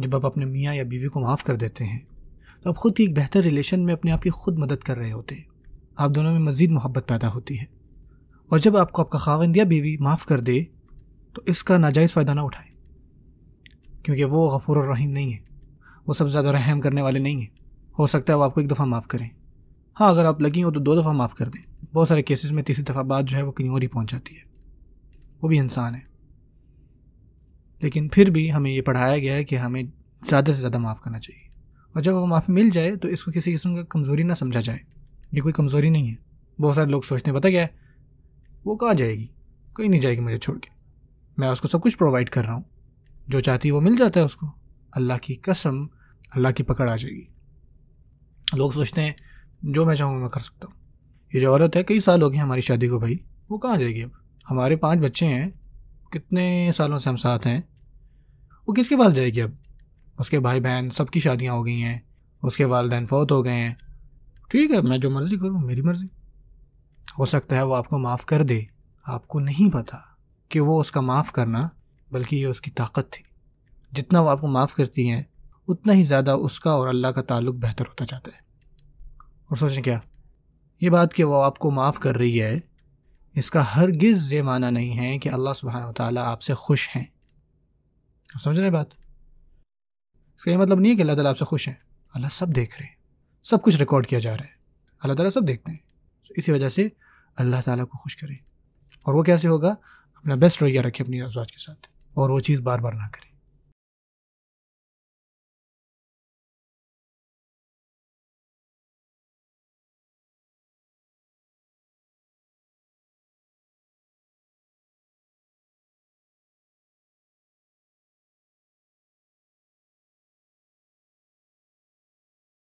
जब आप अपने मियाँ या बीवी को माफ़ कर देते हैं तो आप खुद ही एक बेहतर रिलेशन में अपने आप की खुद मदद कर रहे होते हैं आप दोनों में मज़ीद मोहब्बत पैदा होती है और जब आपको आपका खावंद या बीवी माफ़ कर दे तो इसका नाजायज़ फ़ायदा ना उठाए क्योंकि वो गफूर और रहीम नहीं है वो सबसे ज़्यादा रहम करने वाले नहीं हैं हो सकता है वो आपको एक दफ़ा माफ़ करें हाँ अगर आप लगी हो तो दो दफ़ा माफ़ कर दें बहुत सारे केसेस में तीसरी दफ़ा बात जो है वो कहीं और ही पहुँच जाती है वो भी इंसान है लेकिन फिर भी हमें ये पढ़ाया गया है कि हमें ज़्यादा से ज़्यादा माफ़ करना चाहिए और जब वो माफ़ी मिल जाए तो इसको किसी किस्म का कमज़ोरी ना समझा जाए ये कोई कमज़ोरी नहीं है बहुत सारे लोग सोचते हैं पता क्या है वो कहाँ जाएगी कोई नहीं जाएगी मुझे छोड़ के मैं उसको सब कुछ प्रोवाइड कर रहा हूँ जो चाहती है वो मिल जाता है उसको अल्लाह की कसम अल्लाह की पकड़ आ जाएगी लोग सोचते हैं जो मैं चाहूँगा मैं कर सकता हूँ ये जो औरत है कई साल हो गए हमारी शादी को भाई वो कहाँ जाएगी अब हमारे पाँच बच्चे हैं कितने सालों से हम साथ हैं वो किसके पास जाएगी अब उसके भाई बहन सबकी शादियाँ हो गई हैं उसके वालदेन फौत हो गए हैं ठीक है मैं जो मर्ज़ी करूँ मेरी मर्ज़ी हो सकता है वो आपको माफ़ कर दे आपको नहीं पता कि वो उसका माफ़ करना बल्कि ये उसकी ताकत थी जितना वो आपको माफ़ करती हैं उतना ही ज़्यादा उसका और अल्लाह का ताल्लुक बेहतर होता जाता है और सोचें क्या ये बात कि वो आपको माफ़ कर रही है इसका हरगिज़ ये माना नहीं है कि अल्लाह सुबहान ताली आपसे खुश हैं समझ रहे बात इसका ये मतलब नहीं है कि अल्लाह तला आपसे खुश हैं अल्लाह सब देख रहे हैं सब कुछ रिकॉर्ड किया जा रहा है अल्लाह ताला सब देखते हैं तो इसी वजह से अल्लाह ताला को खुश करें और वो कैसे होगा अपना बेस्ट रवैया रखें अपनी अजवाज के साथ और वो चीज़ बार बार ना करें